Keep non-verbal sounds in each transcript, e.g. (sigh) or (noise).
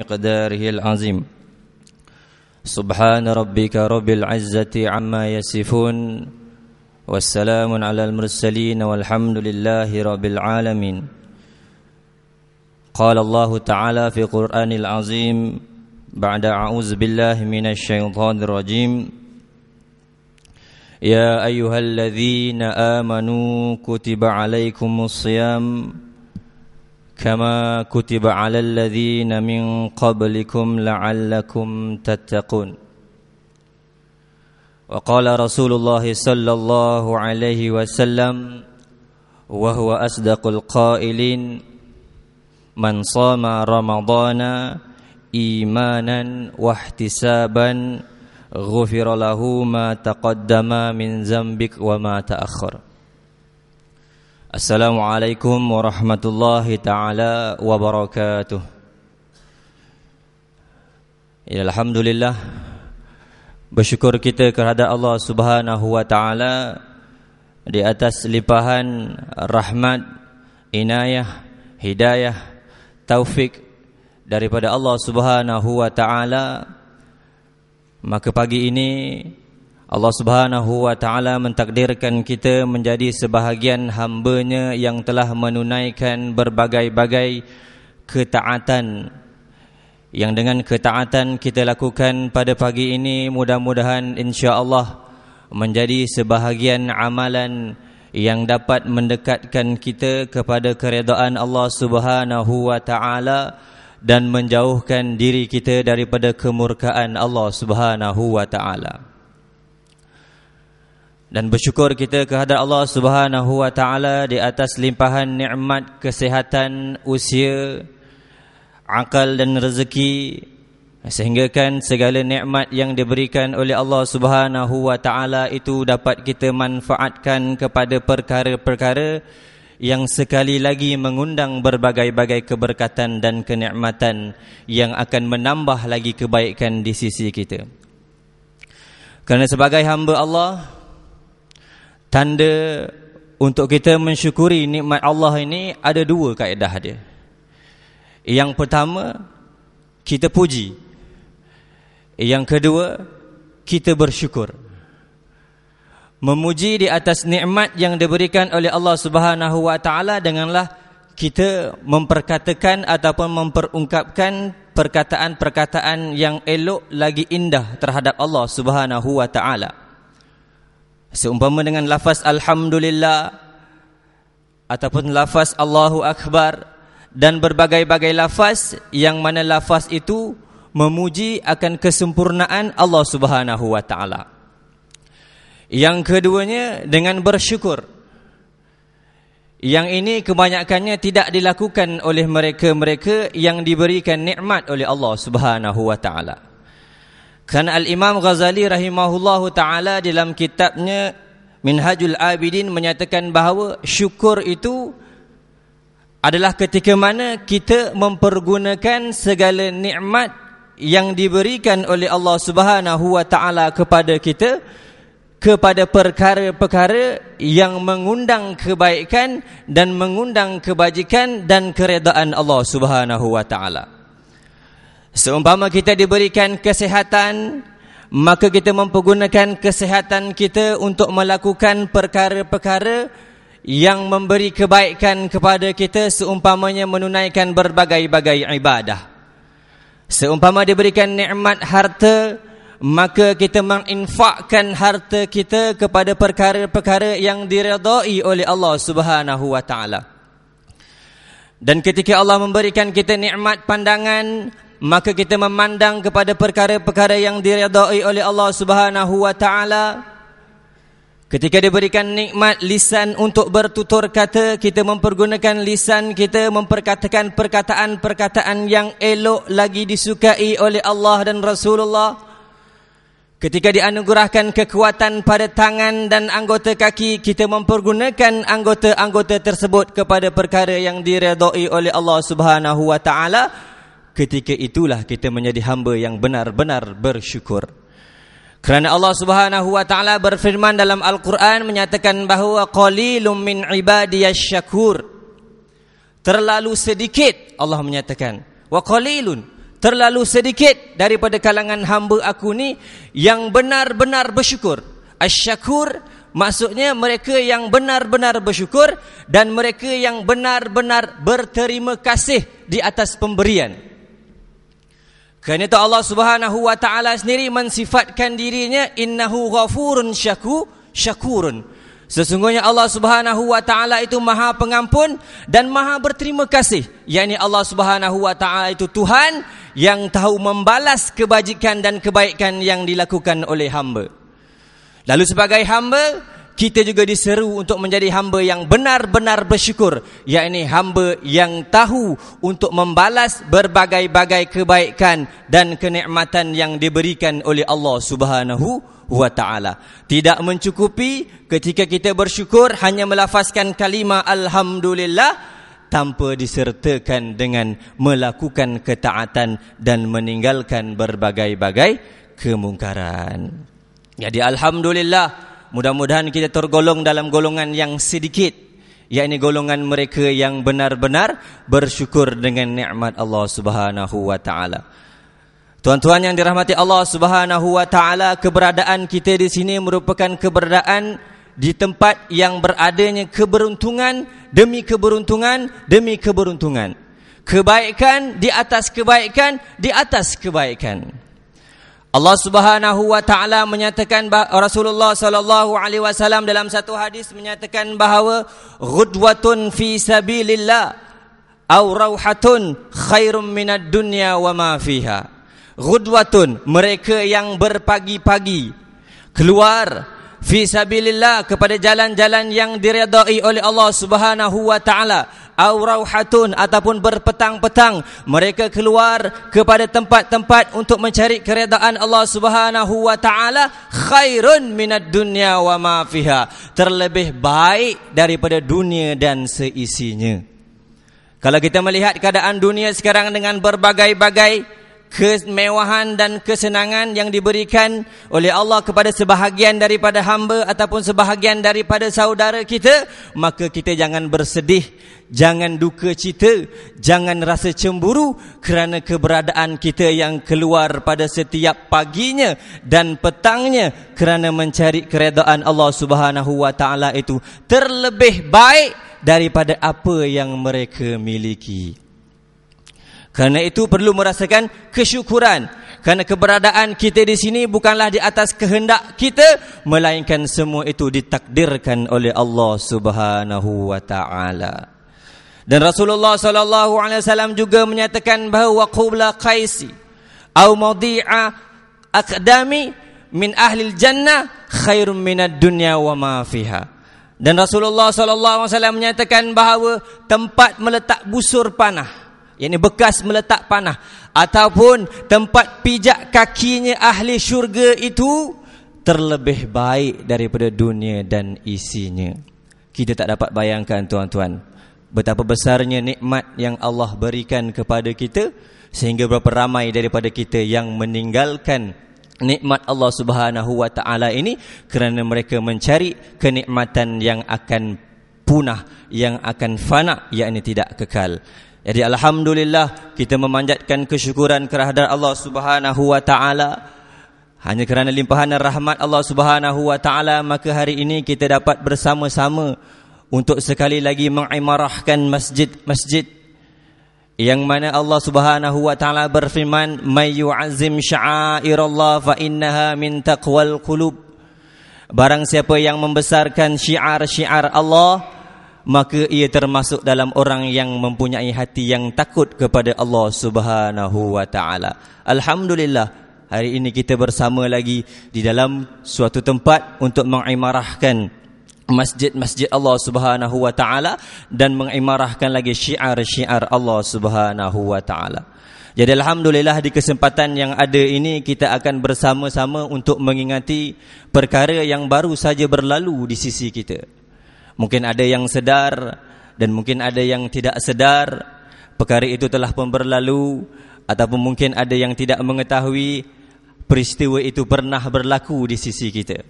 مقداره العظيم سبحان ربك رب العزة عما يصفون والسلام على المرسلين والحمد لله رب العالمين قال الله تعالى في قرآن العظيم بعد أعوذ بالله من الشيطان الرجيم يا أيها الذين آمنوا كتب عليكم الصيام كما كتب على الذين من قبلكم لعلكم تتقون وقال رسول الله صلى الله عليه وسلم وهو أصدق القائلين من صام رمضان إيمانا واحتسابا غفر له ما تقدم من ذنبك وما تأخر Assalamualaikum warahmatullahi taala wabarakatuh. Ya, alhamdulillah bersyukur kita kepada Allah Subhanahu wa taala di atas limpahan rahmat, inayah, hidayah, taufik daripada Allah Subhanahu wa taala. Maka pagi ini Allah Subhanahu wa taala mentakdirkan kita menjadi sebahagian hamba-Nya yang telah menunaikan berbagai-bagai ketaatan yang dengan ketaatan kita lakukan pada pagi ini mudah-mudahan insya-Allah menjadi sebahagian amalan yang dapat mendekatkan kita kepada keredaan Allah Subhanahu wa taala dan menjauhkan diri kita daripada kemurkaan Allah Subhanahu wa taala dan bersyukur kita kehadrat Allah Subhanahu wa taala di atas limpahan nikmat kesehatan usia akal dan rezeki sehinggakan segala nikmat yang diberikan oleh Allah Subhanahu wa taala itu dapat kita manfaatkan kepada perkara-perkara yang sekali lagi mengundang berbagai-bagai keberkatan dan kenikmatan yang akan menambah lagi kebaikan di sisi kita. Karena sebagai hamba Allah, tanda untuk kita mensyukuri nikmat Allah ini ada dua kaedah dia. Yang pertama, kita puji. Yang kedua, kita bersyukur. Memuji di atas nikmat yang diberikan oleh Allah Subhanahu wa taala denganlah kita memperkatakan ataupun memperungkapkan perkataan-perkataan yang elok lagi indah terhadap Allah Subhanahu wa taala. Seumpama dengan lafaz Alhamdulillah Ataupun lafaz Allahu Akbar Dan berbagai-bagai lafaz Yang mana lafaz itu Memuji akan kesempurnaan Allah Subhanahu Wa Taala. Yang keduanya dengan bersyukur Yang ini kebanyakannya tidak dilakukan oleh mereka-mereka Yang diberikan nikmat oleh Allah Subhanahu Wa Taala. Kan Al-Imam Ghazali rahimahullahu ta'ala dalam kitabnya Minhajul Abidin menyatakan bahawa syukur itu adalah ketika mana kita mempergunakan segala nikmat yang diberikan oleh Allah Subhanahu wa taala kepada kita kepada perkara-perkara yang mengundang kebaikan dan mengundang kebajikan dan keredaan Allah Subhanahu wa taala. Seumpama kita diberikan kesehatan Maka kita mempergunakan kesehatan kita untuk melakukan perkara-perkara Yang memberi kebaikan kepada kita seumpamanya menunaikan berbagai-bagai ibadah Seumpama diberikan nikmat harta Maka kita menginfakkan harta kita kepada perkara-perkara yang diredai oleh Allah subhanahu wa ta'ala dan ketika Allah memberikan kita nikmat pandangan, maka kita memandang kepada perkara-perkara yang diridai oleh Allah Subhanahu wa taala ketika diberikan nikmat lisan untuk bertutur kata kita mempergunakan lisan kita memperkatakan perkataan-perkataan yang elok lagi disukai oleh Allah dan Rasulullah Ketika dianugerahkan kekuatan pada tangan dan anggota kaki, kita mempergunakan anggota-anggota tersebut kepada perkara yang diredoi oleh Allah Subhanahu wa taala ketika itulah kita menjadi hamba yang benar-benar bersyukur. Kerana Allah Subhanahu wa taala berfirman dalam Al-Quran menyatakan bahawa qalilum min ibadiyasyakur. Terlalu sedikit Allah menyatakan. Wa qalilun terlalu sedikit daripada kalangan hamba aku ni yang benar-benar bersyukur. Asyakur maksudnya mereka yang benar-benar bersyukur dan mereka yang benar-benar berterima kasih di atas pemberian. Kerana itu Allah Subhanahu wa taala sendiri mensifatkan dirinya innahu ghafurun syaku syakurun. Sesungguhnya Allah Subhanahu wa taala itu Maha Pengampun dan Maha Berterima Kasih. Yani Allah Subhanahu wa taala itu Tuhan yang tahu membalas kebajikan dan kebaikan yang dilakukan oleh hamba. Lalu sebagai hamba, kita juga diseru untuk menjadi hamba yang benar-benar bersyukur yakni hamba yang tahu untuk membalas berbagai-bagai kebaikan dan kenikmatan yang diberikan oleh Allah Subhanahu wa taala tidak mencukupi ketika kita bersyukur hanya melafazkan kalimah alhamdulillah tanpa disertakan dengan melakukan ketaatan dan meninggalkan berbagai-bagai kemungkaran jadi alhamdulillah Mudah-mudahan kita tergolong dalam golongan yang sedikit yakni golongan mereka yang benar-benar bersyukur dengan nikmat Allah Subhanahu wa taala. Tuan-tuan yang dirahmati Allah Subhanahu wa taala, keberadaan kita di sini merupakan keberadaan di tempat yang beradanya keberuntungan demi keberuntungan demi keberuntungan. Kebaikan di atas kebaikan di atas kebaikan. Allah Subhanahu wa taala menyatakan Rasulullah sallallahu alaihi wasallam dalam satu hadis menyatakan bahawa ghudwatun fi sabilillah au rauhatun khairum minad dunya wa ma fiha. Ghudwatun mereka yang berpagi-pagi keluar fi sabilillah kepada jalan-jalan yang diredai oleh Allah Subhanahu wa taala aurauhatun ataupun berpetang-petang mereka keluar kepada tempat-tempat untuk mencari keredaan Allah Subhanahu wa taala khairun minad dunya wa ma fiha terlebih baik daripada dunia dan seisinya kalau kita melihat keadaan dunia sekarang dengan berbagai-bagai kemewahan dan kesenangan yang diberikan oleh Allah kepada sebahagian daripada hamba ataupun sebahagian daripada saudara kita maka kita jangan bersedih jangan duka cita jangan rasa cemburu kerana keberadaan kita yang keluar pada setiap paginya dan petangnya kerana mencari keredaan Allah Subhanahu wa taala itu terlebih baik daripada apa yang mereka miliki Karena itu perlu merasakan kesyukuran Karena keberadaan kita di sini bukanlah di atas kehendak kita Melainkan semua itu ditakdirkan oleh Allah subhanahu wa ta'ala Dan Rasulullah sallallahu alaihi wasallam juga menyatakan bahawa Qubla qaisi Au mawdi'a akdami min ahli jannah khairum minad dunya wa ma fiha dan Rasulullah sallallahu alaihi wasallam menyatakan bahawa tempat meletak busur panah ini bekas meletak panah ataupun tempat pijak kakinya ahli syurga itu terlebih baik daripada dunia dan isinya kita tak dapat bayangkan tuan-tuan betapa besarnya nikmat yang Allah berikan kepada kita sehingga berapa ramai daripada kita yang meninggalkan nikmat Allah Subhanahu wa taala ini kerana mereka mencari kenikmatan yang akan punah yang akan fana ini tidak kekal jadi alhamdulillah kita memanjatkan kesyukuran kehadrat Allah Subhanahu wa taala hanya kerana limpahan rahmat Allah Subhanahu wa taala maka hari ini kita dapat bersama-sama untuk sekali lagi mengimarahkan masjid-masjid yang mana Allah Subhanahu wa taala berfirman may yu'azzim sya'airallah fa innaha min taqwal qulub barang siapa yang membesarkan syiar-syiar Allah maka ia termasuk dalam orang yang mempunyai hati yang takut kepada Allah Subhanahu wa taala. Alhamdulillah hari ini kita bersama lagi di dalam suatu tempat untuk mengimarahkan masjid-masjid Allah Subhanahu wa taala dan mengimarahkan lagi syiar-syiar Allah Subhanahu wa taala. Jadi alhamdulillah di kesempatan yang ada ini kita akan bersama-sama untuk mengingati perkara yang baru saja berlalu di sisi kita. Mungkin ada yang sedar dan mungkin ada yang tidak sedar perkara itu telah pun berlalu ataupun mungkin ada yang tidak mengetahui peristiwa itu pernah berlaku di sisi kita.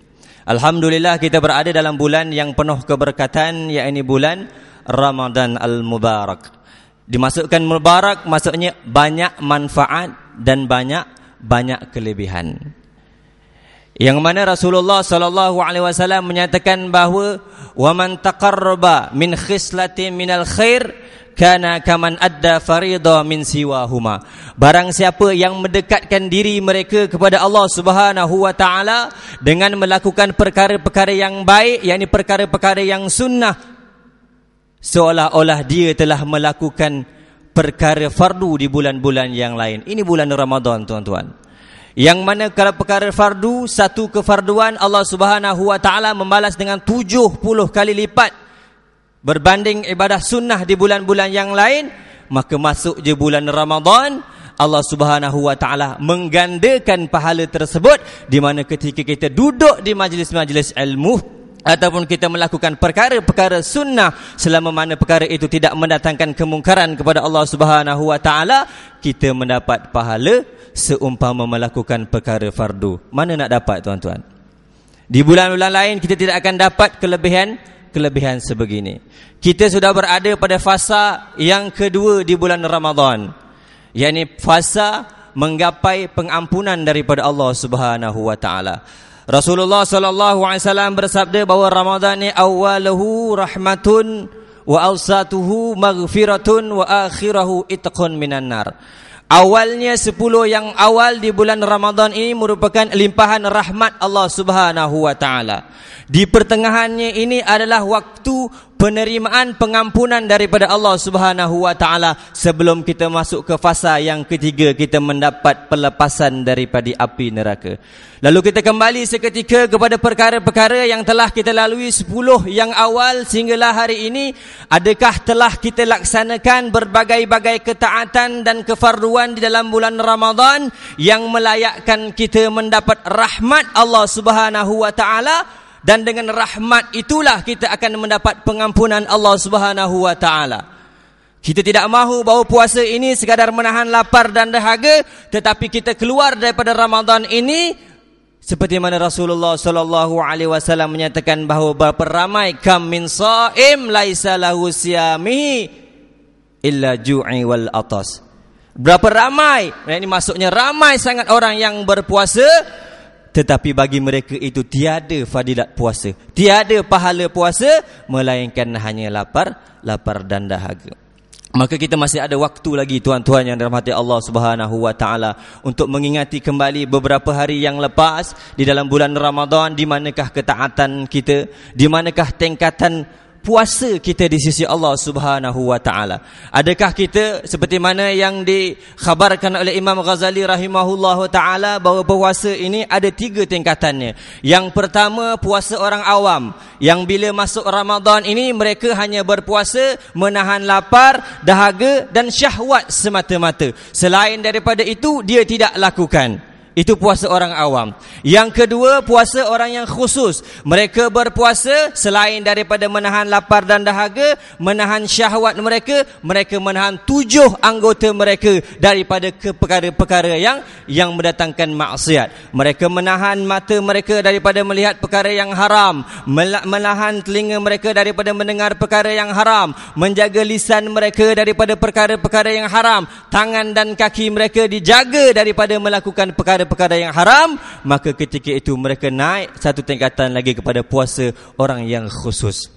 Alhamdulillah kita berada dalam bulan yang penuh keberkatan yakni bulan Ramadan al-Mubarak. Dimasukkan mubarak maksudnya banyak manfaat dan banyak banyak kelebihan. Yang mana Rasulullah sallallahu alaihi wasallam menyatakan bahawa waman taqarraba min khislatin minal khair kana kaman adda farida min siwahuma. Barang siapa yang mendekatkan diri mereka kepada Allah Subhanahu wa taala dengan melakukan perkara-perkara yang baik, yakni perkara-perkara yang sunnah seolah-olah dia telah melakukan perkara fardu di bulan-bulan yang lain. Ini bulan Ramadan, tuan-tuan. Yang mana kalau perkara fardu Satu kefarduan Allah subhanahu wa ta'ala Membalas dengan 70 kali lipat Berbanding ibadah sunnah di bulan-bulan yang lain Maka masuk je bulan Ramadan Allah subhanahu wa ta'ala menggandakan pahala tersebut Di mana ketika kita duduk di majlis-majlis ilmu ataupun kita melakukan perkara-perkara sunnah selama mana perkara itu tidak mendatangkan kemungkaran kepada Allah Subhanahu wa kita mendapat pahala seumpama melakukan perkara fardu mana nak dapat tuan-tuan di bulan-bulan lain kita tidak akan dapat kelebihan kelebihan sebegini kita sudah berada pada fasa yang kedua di bulan Ramadan yakni fasa menggapai pengampunan daripada Allah Subhanahu wa Rasulullah sallallahu alaihi wasallam bersabda bahawa Ramadan ni awaluhu rahmatun wa awsatuhu maghfiratun wa akhirahu itqun minan nar. Awalnya 10 yang awal di bulan Ramadan ini merupakan limpahan rahmat Allah Subhanahu wa taala. Di pertengahannya ini adalah waktu penerimaan pengampunan daripada Allah Subhanahu wa taala sebelum kita masuk ke fasa yang ketiga kita mendapat pelepasan daripada api neraka. Lalu kita kembali seketika kepada perkara-perkara yang telah kita lalui 10 yang awal sehinggalah hari ini adakah telah kita laksanakan berbagai-bagai ketaatan dan kefarduan di dalam bulan Ramadan yang melayakkan kita mendapat rahmat Allah Subhanahu wa taala dan dengan rahmat itulah kita akan mendapat pengampunan Allah Subhanahu wa taala. Kita tidak mahu bahawa puasa ini sekadar menahan lapar dan dahaga tetapi kita keluar daripada Ramadan ini seperti mana Rasulullah sallallahu alaihi wasallam menyatakan bahawa berapa ramai kam min saim laisa lahu siami illa ju'i wal atas. Berapa ramai? Ini maksudnya ramai sangat orang yang berpuasa tetapi bagi mereka itu tiada fadilat puasa Tiada pahala puasa Melainkan hanya lapar Lapar dan dahaga Maka kita masih ada waktu lagi tuan-tuan yang dalam Allah subhanahu wa ta'ala Untuk mengingati kembali beberapa hari yang lepas Di dalam bulan Ramadan Di manakah ketaatan kita Di manakah tingkatan puasa kita di sisi Allah Subhanahu wa taala. Adakah kita seperti mana yang dikhabarkan oleh Imam Ghazali rahimahullahu taala bahawa puasa ini ada tiga tingkatannya. Yang pertama puasa orang awam yang bila masuk Ramadan ini mereka hanya berpuasa menahan lapar, dahaga dan syahwat semata-mata. Selain daripada itu dia tidak lakukan. Itu puasa orang awam. Yang kedua, puasa orang yang khusus. Mereka berpuasa selain daripada menahan lapar dan dahaga, menahan syahwat mereka, mereka menahan tujuh anggota mereka daripada perkara-perkara yang yang mendatangkan maksiat. Mereka menahan mata mereka daripada melihat perkara yang haram, menahan telinga mereka daripada mendengar perkara yang haram, menjaga lisan mereka daripada perkara-perkara yang haram, tangan dan kaki mereka dijaga daripada melakukan perkara perkara yang haram maka ketika itu mereka naik satu tingkatan lagi kepada puasa orang yang khusus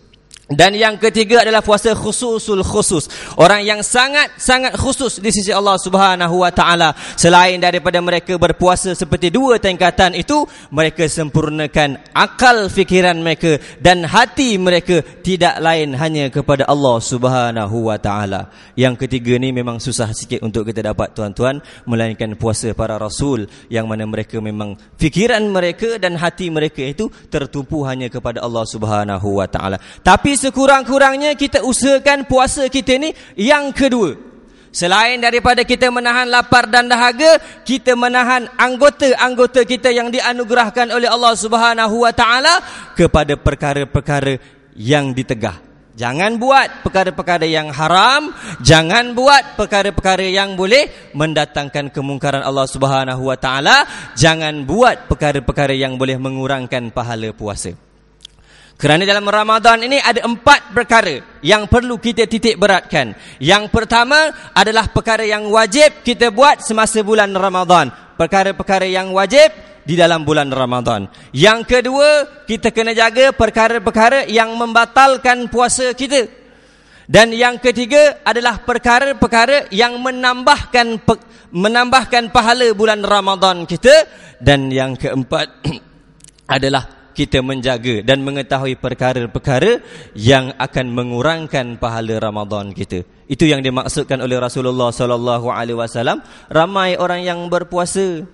dan yang ketiga adalah puasa khususul khusus. Orang yang sangat-sangat khusus di sisi Allah Subhanahu wa taala. Selain daripada mereka berpuasa seperti dua tingkatan itu, mereka sempurnakan akal fikiran mereka dan hati mereka tidak lain hanya kepada Allah Subhanahu wa taala. Yang ketiga ni memang susah sikit untuk kita dapat tuan-tuan melainkan puasa para rasul yang mana mereka memang fikiran mereka dan hati mereka itu tertumpu hanya kepada Allah Subhanahu wa taala. Tapi sekurang-kurangnya kita usahakan puasa kita ni yang kedua. Selain daripada kita menahan lapar dan dahaga, kita menahan anggota-anggota kita yang dianugerahkan oleh Allah Subhanahu Wa Taala kepada perkara-perkara yang ditegah. Jangan buat perkara-perkara yang haram, jangan buat perkara-perkara yang boleh mendatangkan kemungkaran Allah Subhanahu Wa Taala, jangan buat perkara-perkara yang boleh mengurangkan pahala puasa. Kerana dalam Ramadan ini ada empat perkara yang perlu kita titik beratkan. Yang pertama adalah perkara yang wajib kita buat semasa bulan Ramadan. Perkara-perkara yang wajib di dalam bulan Ramadan. Yang kedua, kita kena jaga perkara-perkara yang membatalkan puasa kita. Dan yang ketiga adalah perkara-perkara yang menambahkan menambahkan pahala bulan Ramadan kita dan yang keempat (clears throat) adalah kita menjaga dan mengetahui perkara-perkara yang akan mengurangkan pahala Ramadan kita. Itu yang dimaksudkan oleh Rasulullah sallallahu alaihi wasallam. Ramai orang yang berpuasa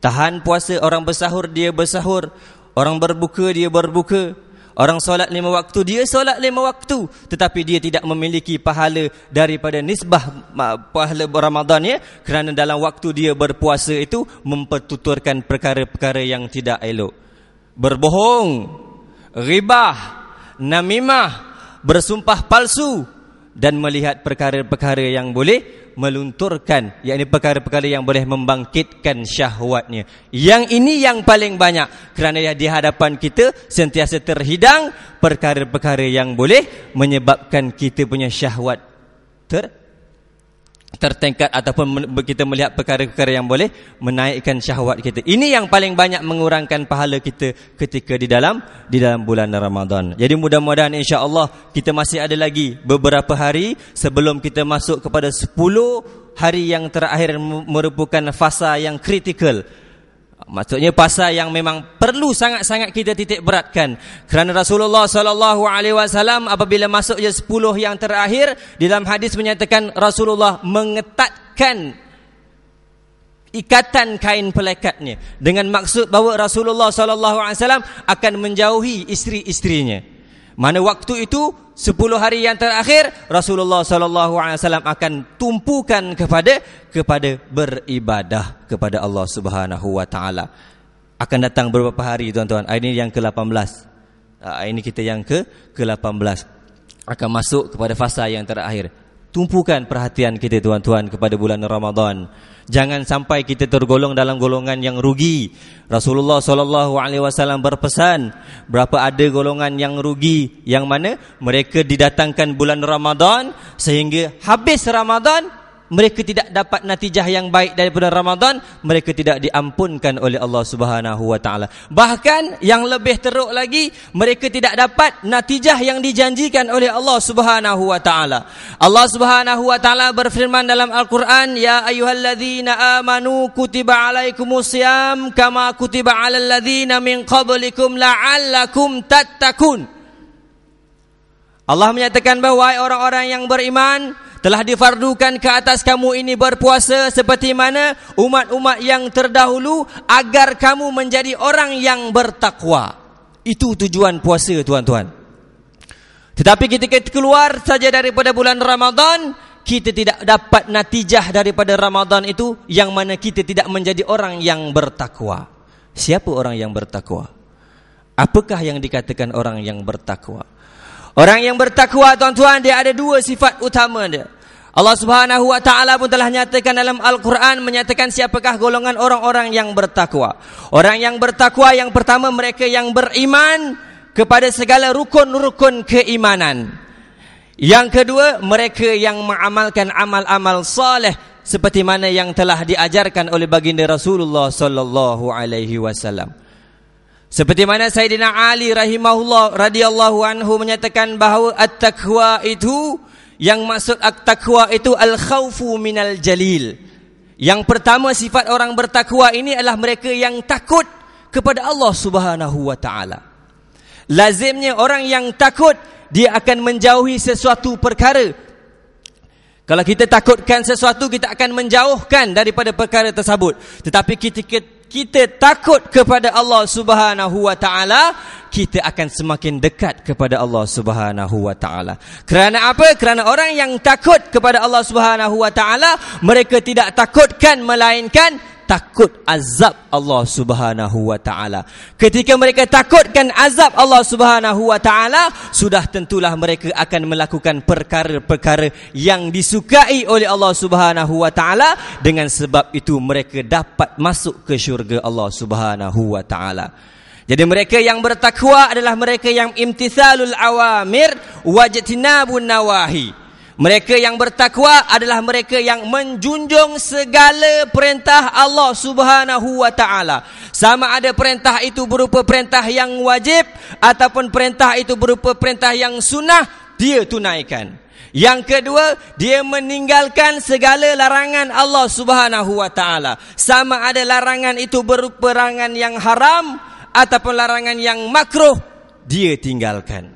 tahan puasa, orang bersahur dia bersahur, orang berbuka dia berbuka. Orang solat lima waktu, dia solat lima waktu. Tetapi dia tidak memiliki pahala daripada nisbah pahala Ramadan ya. Kerana dalam waktu dia berpuasa itu mempertuturkan perkara-perkara yang tidak elok berbohong, ribah, namimah, bersumpah palsu dan melihat perkara-perkara yang boleh melunturkan yakni perkara-perkara yang boleh membangkitkan syahwatnya. Yang ini yang paling banyak kerana di hadapan kita sentiasa terhidang perkara-perkara yang boleh menyebabkan kita punya syahwat ter tertingkat ataupun kita melihat perkara-perkara yang boleh menaikkan syahwat kita. Ini yang paling banyak mengurangkan pahala kita ketika di dalam di dalam bulan Ramadan. Jadi mudah-mudahan insya-Allah kita masih ada lagi beberapa hari sebelum kita masuk kepada 10 hari yang terakhir merupakan fasa yang kritikal Maksudnya pasal yang memang perlu sangat-sangat kita titik beratkan. Kerana Rasulullah saw apabila masuk je 10 yang terakhir dalam hadis menyatakan Rasulullah mengetatkan ikatan kain pelekatnya dengan maksud bahawa Rasulullah saw akan menjauhi isteri-isterinya. Mana waktu itu Sepuluh hari yang terakhir Rasulullah SAW akan tumpukan kepada kepada beribadah kepada Allah Subhanahu wa taala. Akan datang beberapa hari tuan-tuan. Ini yang ke-18. Ah, ini kita yang ke ke-18. Akan masuk kepada fasa yang terakhir tumpukan perhatian kita tuan-tuan kepada bulan Ramadan. Jangan sampai kita tergolong dalam golongan yang rugi. Rasulullah sallallahu alaihi wasallam berpesan, berapa ada golongan yang rugi yang mana mereka didatangkan bulan Ramadan sehingga habis Ramadan mereka tidak dapat natijah yang baik daripada Ramadan, mereka tidak diampunkan oleh Allah Subhanahu wa taala. Bahkan yang lebih teruk lagi, mereka tidak dapat natijah yang dijanjikan oleh Allah Subhanahu wa taala. Allah Subhanahu wa taala berfirman dalam Al-Qur'an, "Ya ayyuhalladzina amanu kutiba 'alaikumus siyam kama kutiba 'alal ladzina min qablikum la'allakum tattaqun." Allah menyatakan bahawa orang-orang yang beriman telah difardukan ke atas kamu ini berpuasa seperti mana umat-umat yang terdahulu agar kamu menjadi orang yang bertakwa. Itu tujuan puasa tuan-tuan. Tetapi ketika keluar saja daripada bulan Ramadan, kita tidak dapat natijah daripada Ramadan itu yang mana kita tidak menjadi orang yang bertakwa. Siapa orang yang bertakwa? Apakah yang dikatakan orang yang bertakwa? Orang yang bertakwa tuan-tuan dia ada dua sifat utama dia. Allah Subhanahu wa taala pun telah nyatakan dalam Al-Quran menyatakan siapakah golongan orang-orang yang bertakwa. Orang yang bertakwa yang pertama mereka yang beriman kepada segala rukun-rukun keimanan. Yang kedua mereka yang mengamalkan amal-amal soleh seperti mana yang telah diajarkan oleh baginda Rasulullah sallallahu alaihi wasallam. Seperti mana Sayyidina Ali rahimahullah radhiyallahu anhu menyatakan bahawa at-taqwa itu yang maksud at-taqwa itu al-khawfu minal jalil. Yang pertama sifat orang bertakwa ini adalah mereka yang takut kepada Allah Subhanahu wa taala. Lazimnya orang yang takut dia akan menjauhi sesuatu perkara. Kalau kita takutkan sesuatu kita akan menjauhkan daripada perkara tersebut. Tetapi ketika kita takut kepada Allah Subhanahu wa taala kita akan semakin dekat kepada Allah Subhanahu wa taala. Kerana apa? Kerana orang yang takut kepada Allah Subhanahu wa taala, mereka tidak takutkan melainkan takut azab Allah Subhanahu wa taala. Ketika mereka takutkan azab Allah Subhanahu wa taala, sudah tentulah mereka akan melakukan perkara-perkara yang disukai oleh Allah Subhanahu wa taala dengan sebab itu mereka dapat masuk ke syurga Allah Subhanahu wa taala. Jadi mereka yang bertakwa adalah mereka yang imtithalul awamir wajtinabun nawahi. Mereka yang bertakwa adalah mereka yang menjunjung segala perintah Allah Subhanahu wa taala. Sama ada perintah itu berupa perintah yang wajib ataupun perintah itu berupa perintah yang sunnah, dia tunaikan. Yang kedua, dia meninggalkan segala larangan Allah Subhanahu wa taala. Sama ada larangan itu berupa larangan yang haram ataupun larangan yang makruh, dia tinggalkan.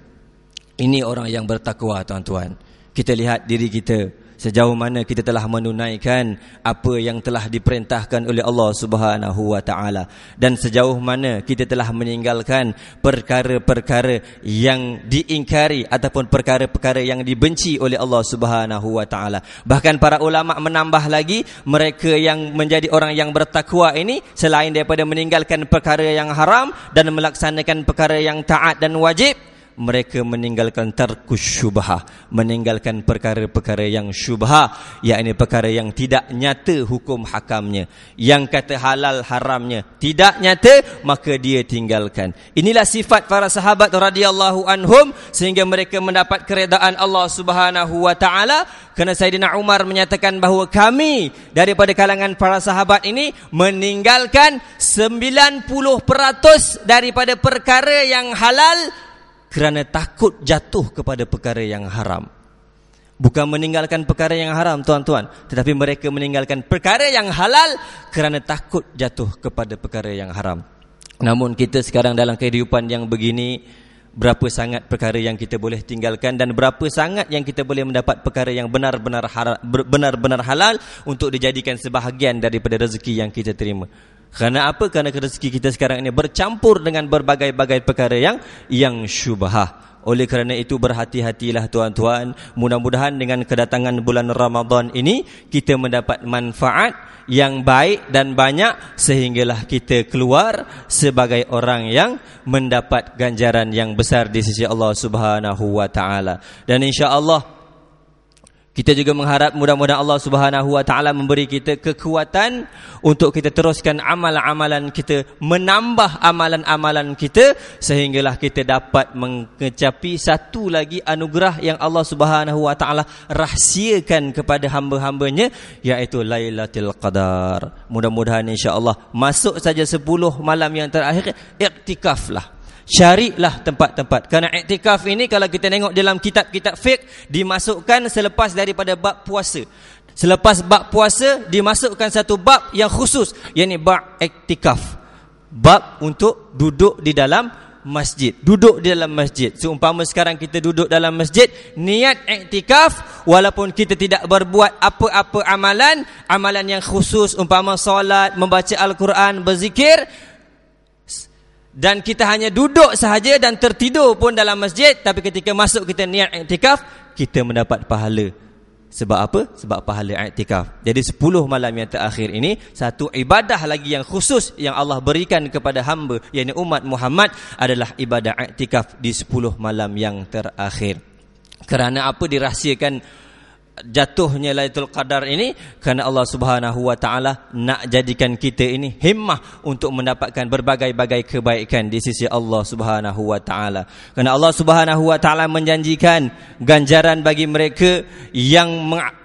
Ini orang yang bertakwa, tuan-tuan kita lihat diri kita sejauh mana kita telah menunaikan apa yang telah diperintahkan oleh Allah Subhanahu wa taala dan sejauh mana kita telah meninggalkan perkara-perkara yang diingkari ataupun perkara-perkara yang dibenci oleh Allah Subhanahu wa taala bahkan para ulama menambah lagi mereka yang menjadi orang yang bertakwa ini selain daripada meninggalkan perkara yang haram dan melaksanakan perkara yang taat dan wajib mereka meninggalkan tarkus syubha meninggalkan perkara-perkara yang syubha yakni perkara yang tidak nyata hukum hakamnya yang kata halal haramnya tidak nyata maka dia tinggalkan inilah sifat para sahabat radhiyallahu anhum sehingga mereka mendapat keredaan Allah Subhanahu wa taala kerana Saidina Umar menyatakan bahawa kami daripada kalangan para sahabat ini meninggalkan 90% daripada perkara yang halal kerana takut jatuh kepada perkara yang haram. Bukan meninggalkan perkara yang haram tuan-tuan, tetapi mereka meninggalkan perkara yang halal kerana takut jatuh kepada perkara yang haram. Namun kita sekarang dalam kehidupan yang begini, berapa sangat perkara yang kita boleh tinggalkan dan berapa sangat yang kita boleh mendapat perkara yang benar-benar benar-benar halal untuk dijadikan sebahagian daripada rezeki yang kita terima. Karena apa? Karena rezeki kita sekarang ini bercampur dengan berbagai-bagai perkara yang yang syubhah. Oleh kerana itu berhati-hatilah tuan-tuan. Mudah-mudahan dengan kedatangan bulan Ramadan ini kita mendapat manfaat yang baik dan banyak sehinggalah kita keluar sebagai orang yang mendapat ganjaran yang besar di sisi Allah Subhanahu wa taala. Dan insya-Allah kita juga mengharap mudah-mudahan Allah Subhanahu Wa Taala memberi kita kekuatan untuk kita teruskan amal-amalan kita, menambah amalan-amalan kita sehinggalah kita dapat mengecapi satu lagi anugerah yang Allah Subhanahu Wa Taala rahsiakan kepada hamba-hambanya yaitu Lailatul Qadar. Mudah-mudahan insya-Allah masuk saja sepuluh malam yang terakhir iktikaflah. Carilah tempat-tempat Kerana iktikaf ini kalau kita tengok dalam kitab-kitab fiqh Dimasukkan selepas daripada bab puasa Selepas bab puasa Dimasukkan satu bab yang khusus Yang ini bab iktikaf Bab untuk duduk di dalam masjid Duduk di dalam masjid Seumpama sekarang kita duduk dalam masjid Niat iktikaf Walaupun kita tidak berbuat apa-apa amalan Amalan yang khusus Umpama solat, membaca Al-Quran, berzikir dan kita hanya duduk sahaja dan tertidur pun dalam masjid tapi ketika masuk kita niat iktikaf kita mendapat pahala sebab apa? Sebab pahala iktikaf. Jadi 10 malam yang terakhir ini satu ibadah lagi yang khusus yang Allah berikan kepada hamba yakni umat Muhammad adalah ibadah iktikaf di 10 malam yang terakhir. Kerana apa dirahsiakan jatuhnya Lailatul Qadar ini kerana Allah Subhanahu wa taala nak jadikan kita ini himmah untuk mendapatkan berbagai-bagai kebaikan di sisi Allah Subhanahu wa taala. Kerana Allah Subhanahu wa taala menjanjikan ganjaran bagi mereka yang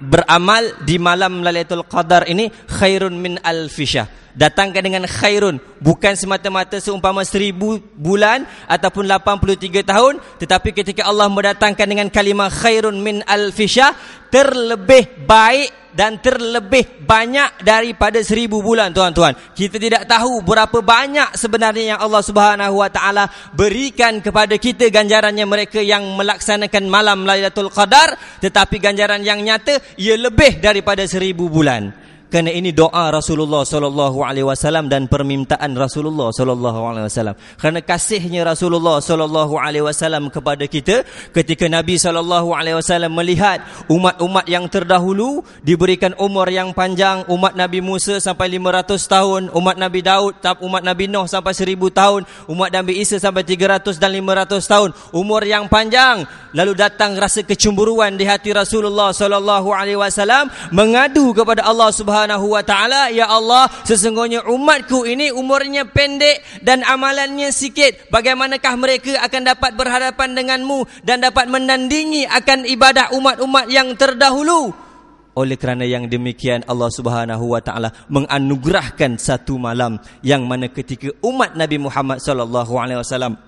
beramal di malam Lailatul Qadar ini khairun min alfisyah. Datangkan dengan khairun Bukan semata-mata seumpama seribu bulan Ataupun 83 tahun Tetapi ketika Allah mendatangkan dengan kalimah khairun min al-fisyah Terlebih baik dan terlebih banyak daripada seribu bulan tuan-tuan kita tidak tahu berapa banyak sebenarnya yang Allah subhanahu wa ta'ala berikan kepada kita ganjarannya mereka yang melaksanakan malam Lailatul Qadar tetapi ganjaran yang nyata ia lebih daripada seribu bulan kerana ini doa Rasulullah sallallahu alaihi wasallam dan permintaan Rasulullah sallallahu alaihi wasallam. Kerana kasihnya Rasulullah sallallahu alaihi wasallam kepada kita ketika Nabi sallallahu alaihi wasallam melihat umat-umat yang terdahulu diberikan umur yang panjang, umat Nabi Musa sampai 500 tahun, umat Nabi Daud, umat Nabi Nuh sampai 1000 tahun, umat Nabi Isa sampai 300 dan 500 tahun, umur yang panjang. Lalu datang rasa kecemburuan di hati Rasulullah sallallahu alaihi wasallam mengadu kepada Allah Subhanahu subhanahu wa ta'ala Ya Allah sesungguhnya umatku ini umurnya pendek dan amalannya sikit Bagaimanakah mereka akan dapat berhadapan denganmu Dan dapat menandingi akan ibadah umat-umat yang terdahulu oleh kerana yang demikian Allah Subhanahu wa taala menganugerahkan satu malam yang mana ketika umat Nabi Muhammad sallallahu alaihi wasallam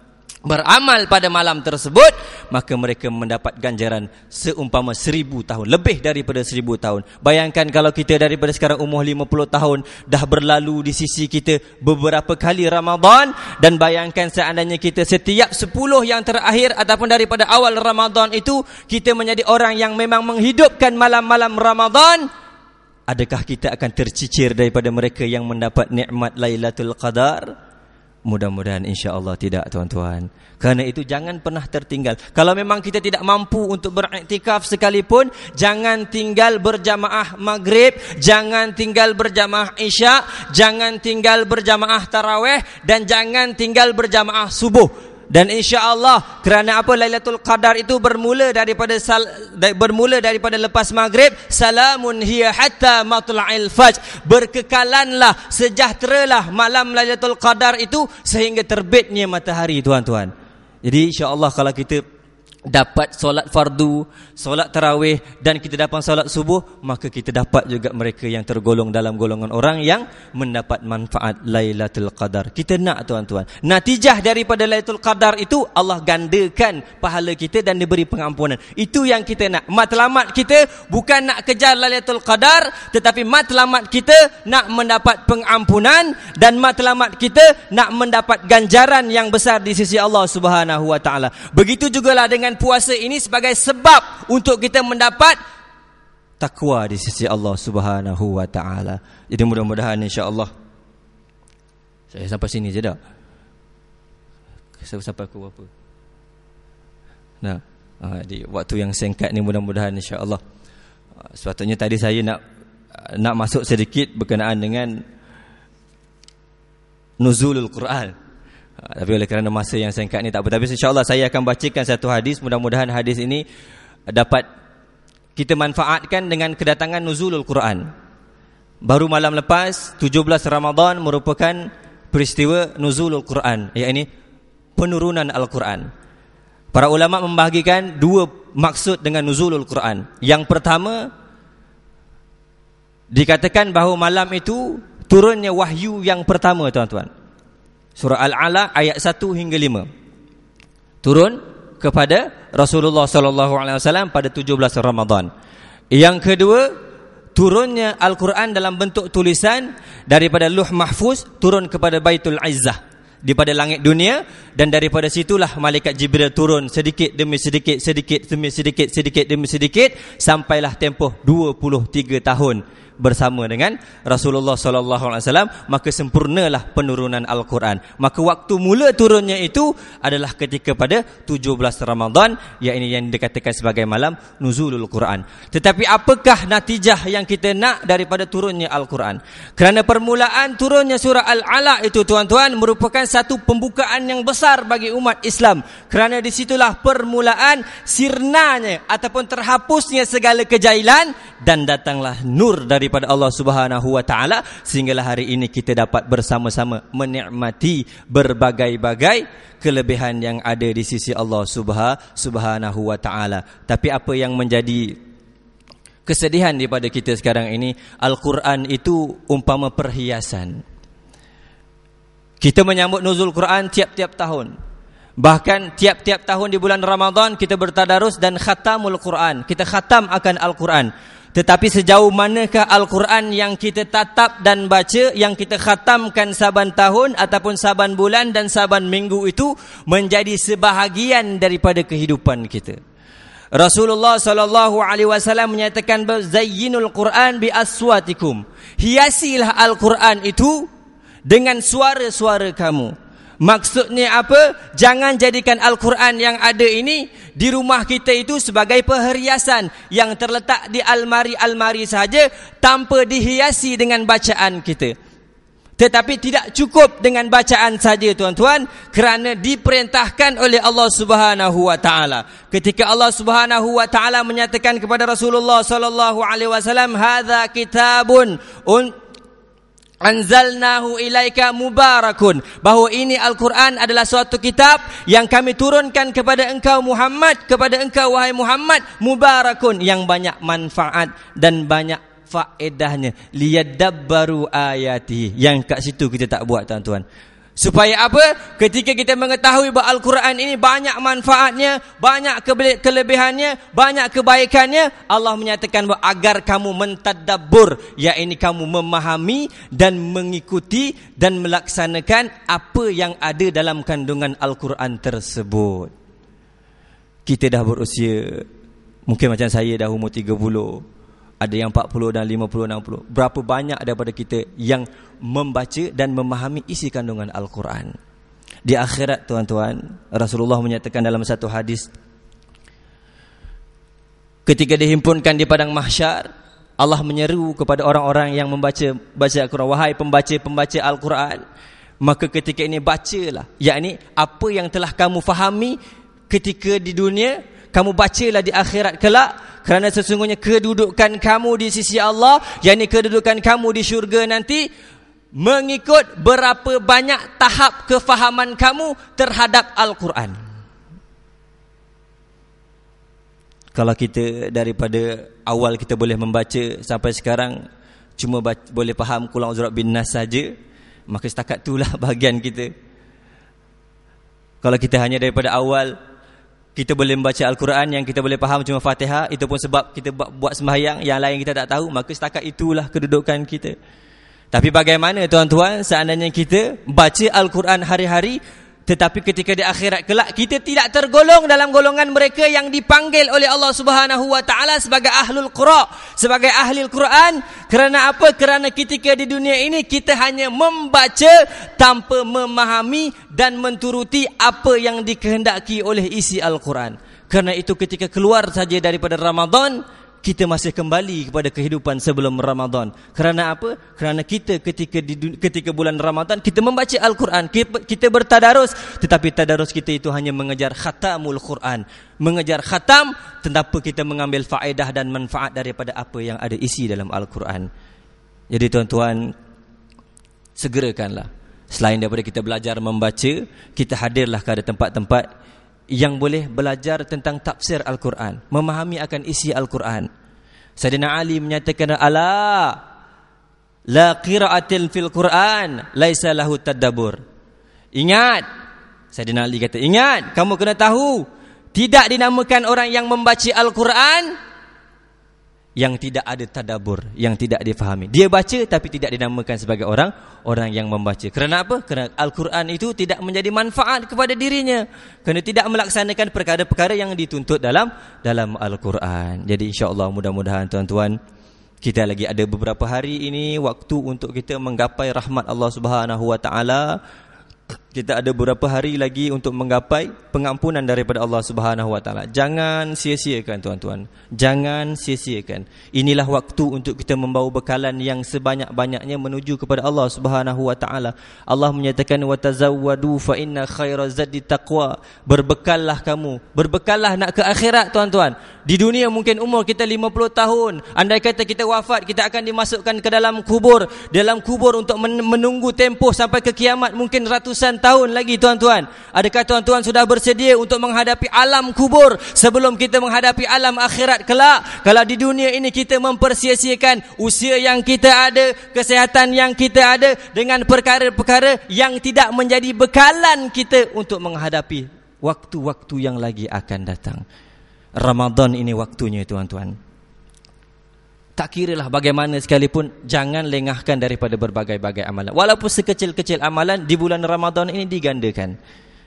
beramal pada malam tersebut maka mereka mendapat ganjaran seumpama seribu tahun lebih daripada seribu tahun bayangkan kalau kita daripada sekarang umur lima puluh tahun dah berlalu di sisi kita beberapa kali Ramadan dan bayangkan seandainya kita setiap sepuluh yang terakhir ataupun daripada awal Ramadan itu kita menjadi orang yang memang menghidupkan malam-malam Ramadan adakah kita akan tercicir daripada mereka yang mendapat nikmat Lailatul Qadar Mudah-mudahan insya-Allah tidak tuan-tuan. Karena itu jangan pernah tertinggal. Kalau memang kita tidak mampu untuk beriktikaf sekalipun, jangan tinggal berjamaah maghrib, jangan tinggal berjamaah isya, jangan tinggal berjamaah taraweh dan jangan tinggal berjamaah subuh dan insyaallah kerana apa Lailatul Qadar itu bermula daripada sal, bermula daripada lepas maghrib salamun hiya hatta matla'il fajr berkekalanlah sejahteralah malam Lailatul Qadar itu sehingga terbitnya matahari tuan-tuan jadi insyaallah kalau kita dapat solat fardu, solat tarawih dan kita dapat solat subuh, maka kita dapat juga mereka yang tergolong dalam golongan orang yang mendapat manfaat Lailatul Qadar. Kita nak tuan-tuan. Natijah daripada Lailatul Qadar itu Allah gandakan pahala kita dan diberi pengampunan. Itu yang kita nak. Matlamat kita bukan nak kejar Lailatul Qadar tetapi matlamat kita nak mendapat pengampunan dan matlamat kita nak mendapat ganjaran yang besar di sisi Allah Subhanahu Wa Taala. Begitu jugalah dengan menjalankan puasa ini sebagai sebab untuk kita mendapat takwa di sisi Allah Subhanahu wa taala. Jadi mudah-mudahan insya-Allah saya sampai sini je dah. Saya sampai ke apa? Nah, ah, di waktu yang singkat ni mudah-mudahan insya-Allah. Ah, sepatutnya tadi saya nak nak masuk sedikit berkenaan dengan nuzulul Quran. Ah, tapi oleh kerana masa yang singkat ni tak apa. Tapi insyaAllah saya akan bacakan satu hadis. Mudah-mudahan hadis ini dapat kita manfaatkan dengan kedatangan Nuzulul Quran. Baru malam lepas, 17 Ramadhan merupakan peristiwa Nuzulul Quran. Ia ini penurunan Al-Quran. Para ulama membahagikan dua maksud dengan Nuzulul Quran. Yang pertama, dikatakan bahawa malam itu turunnya wahyu yang pertama tuan-tuan. Surah Al-Ala ayat 1 hingga 5. Turun kepada Rasulullah SAW pada 17 Ramadhan. Yang kedua, turunnya Al-Quran dalam bentuk tulisan daripada Luh Mahfuz turun kepada Baitul Izzah di pada langit dunia dan daripada situlah malaikat Jibril turun sedikit demi sedikit sedikit demi sedikit sedikit demi sedikit sampailah tempoh 23 tahun bersama dengan Rasulullah SAW maka sempurnalah penurunan al-Quran maka waktu mula turunnya itu adalah ketika pada 17 Ramadhan Ramadan ini yang dikatakan sebagai malam nuzulul Quran tetapi apakah natijah yang kita nak daripada turunnya al-Quran kerana permulaan turunnya surah al ala itu tuan-tuan merupakan satu pembukaan yang besar bagi umat Islam kerana disitulah permulaan sirnanya ataupun terhapusnya segala kejailan dan datanglah nur dari daripada Allah Subhanahu wa taala sehinggalah hari ini kita dapat bersama-sama menikmati berbagai-bagai kelebihan yang ada di sisi Allah Subhanahu wa taala. Tapi apa yang menjadi kesedihan daripada kita sekarang ini Al-Quran itu umpama perhiasan kita menyambut nuzul Quran tiap-tiap tahun bahkan tiap-tiap tahun di bulan Ramadan kita bertadarus dan khatamul Quran kita khatam akan Al-Quran tetapi sejauh manakah Al-Quran yang kita tatap dan baca Yang kita khatamkan saban tahun Ataupun saban bulan dan saban minggu itu Menjadi sebahagian daripada kehidupan kita Rasulullah sallallahu alaihi wasallam menyatakan zayyinul Quran bi aswatikum. Hiasilah Al-Quran itu dengan suara-suara kamu. Maksudnya apa? Jangan jadikan Al-Quran yang ada ini di rumah kita itu sebagai perhiasan yang terletak di almari-almari saja, tanpa dihiasi dengan bacaan kita. Tetapi tidak cukup dengan bacaan saja tuan-tuan kerana diperintahkan oleh Allah Subhanahu wa taala. Ketika Allah Subhanahu wa taala menyatakan kepada Rasulullah sallallahu alaihi wasallam hadza kitabun untuk anzalnahu ilaika mubarakun bahwa ini Al-Quran adalah suatu kitab yang kami turunkan kepada engkau Muhammad kepada engkau wahai Muhammad mubarakun yang banyak manfaat dan banyak faedahnya liyadabbaru ayatihi yang kat situ kita tak buat tuan-tuan Supaya apa? Ketika kita mengetahui bahawa Al-Quran ini banyak manfaatnya, banyak kelebihannya, banyak kebaikannya, Allah menyatakan bahawa agar kamu mentadabur, yakni kamu memahami dan mengikuti dan melaksanakan apa yang ada dalam kandungan Al-Quran tersebut. Kita dah berusia, mungkin macam saya dah umur ada yang 40 dan 50 60 berapa banyak daripada kita yang membaca dan memahami isi kandungan al-Quran di akhirat tuan-tuan Rasulullah menyatakan dalam satu hadis ketika dihimpunkan di padang mahsyar Allah menyeru kepada orang-orang yang membaca baca Al-Quran wahai pembaca-pembaca Al-Quran maka ketika ini bacalah yakni apa yang telah kamu fahami ketika di dunia kamu bacalah di akhirat kelak kerana sesungguhnya kedudukan kamu di sisi Allah yakni kedudukan kamu di syurga nanti mengikut berapa banyak tahap kefahaman kamu terhadap Al-Quran kalau kita daripada awal kita boleh membaca sampai sekarang cuma boleh faham Kulang Uzrak bin Nas saja maka setakat itulah (laughs) bahagian kita kalau kita hanya daripada awal kita boleh membaca Al-Quran yang kita boleh faham cuma Fatihah itu pun sebab kita buat sembahyang yang lain kita tak tahu maka setakat itulah kedudukan kita tapi bagaimana tuan-tuan seandainya kita baca Al-Quran hari-hari tetapi ketika di akhirat kelak kita tidak tergolong dalam golongan mereka yang dipanggil oleh Allah Subhanahu wa taala sebagai ahlul qura, sebagai ahli al-Quran. Kerana apa? Kerana ketika di dunia ini kita hanya membaca tanpa memahami dan menturuti apa yang dikehendaki oleh isi al-Quran. Karena itu ketika keluar saja daripada Ramadan, kita masih kembali kepada kehidupan sebelum Ramadan. Kerana apa? Kerana kita ketika di ketika bulan Ramadan kita membaca Al-Quran, kita bertadarus, tetapi tadarus kita itu hanya mengejar khatamul Quran, mengejar khatam tetapi kita mengambil faedah dan manfaat daripada apa yang ada isi dalam Al-Quran. Jadi tuan-tuan, segerakanlah. Selain daripada kita belajar membaca, kita hadirlah ke tempat-tempat yang boleh belajar tentang tafsir Al-Quran, memahami akan isi Al-Quran. Sayyidina Ali menyatakan ala la qira'atil fil Quran laisa lahu tadabbur. Ingat, Sayyidina Ali kata, ingat kamu kena tahu tidak dinamakan orang yang membaca Al-Quran yang tidak ada tadabur, yang tidak difahami. Dia baca tapi tidak dinamakan sebagai orang orang yang membaca. Kerana apa? Kerana Al-Quran itu tidak menjadi manfaat kepada dirinya. Kerana tidak melaksanakan perkara-perkara yang dituntut dalam dalam Al-Quran. Jadi insya-Allah mudah-mudahan tuan-tuan kita lagi ada beberapa hari ini waktu untuk kita menggapai rahmat Allah Subhanahu wa taala kita ada beberapa hari lagi untuk menggapai pengampunan daripada Allah Subhanahu Wa Taala. Jangan sia-siakan tuan-tuan. Jangan sia-siakan. Inilah waktu untuk kita membawa bekalan yang sebanyak-banyaknya menuju kepada Allah Subhanahu Wa Taala. Allah menyatakan wa tazawwadu fa inna khaira zaddi taqwa. Berbekallah kamu. Berbekallah nak ke akhirat tuan-tuan. Di dunia mungkin umur kita 50 tahun. Andai kata kita wafat, kita akan dimasukkan ke dalam kubur. Dalam kubur untuk menunggu tempoh sampai ke kiamat mungkin ratusan tahun lagi tuan-tuan. Adakah tuan-tuan sudah bersedia untuk menghadapi alam kubur sebelum kita menghadapi alam akhirat kelak? Kalau di dunia ini kita mempersia usia yang kita ada, kesehatan yang kita ada dengan perkara-perkara yang tidak menjadi bekalan kita untuk menghadapi waktu-waktu yang lagi akan datang. Ramadan ini waktunya tuan-tuan. Tak kira lah bagaimana sekalipun jangan lengahkan daripada berbagai-bagai amalan. Walaupun sekecil-kecil amalan di bulan Ramadan ini digandakan.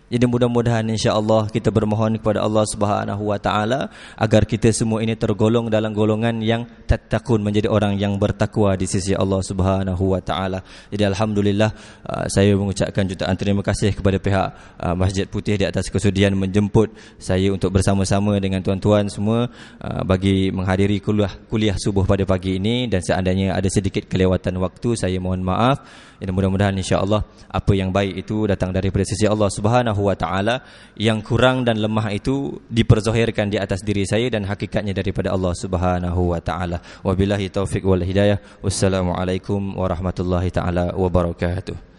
Jadi mudah-mudahan insya-Allah kita bermohon kepada Allah Subhanahu wa taala agar kita semua ini tergolong dalam golongan yang tattaqun menjadi orang yang bertakwa di sisi Allah Subhanahu wa taala. Jadi alhamdulillah uh, saya mengucapkan jutaan terima kasih kepada pihak uh, Masjid Putih di atas kesudian menjemput saya untuk bersama-sama dengan tuan-tuan semua uh, bagi menghadiri kuliah kuliah subuh pada pagi ini dan seandainya ada sedikit kelewatan waktu saya mohon maaf. Jadi mudah-mudahan insya-Allah apa yang baik itu datang daripada sisi Allah Subhanahu subhanahu wa ta'ala Yang kurang dan lemah itu Diperzohirkan di atas diri saya Dan hakikatnya daripada Allah subhanahu wa ta'ala Wabilahi taufiq wal hidayah Wassalamualaikum warahmatullahi ta'ala Wabarakatuh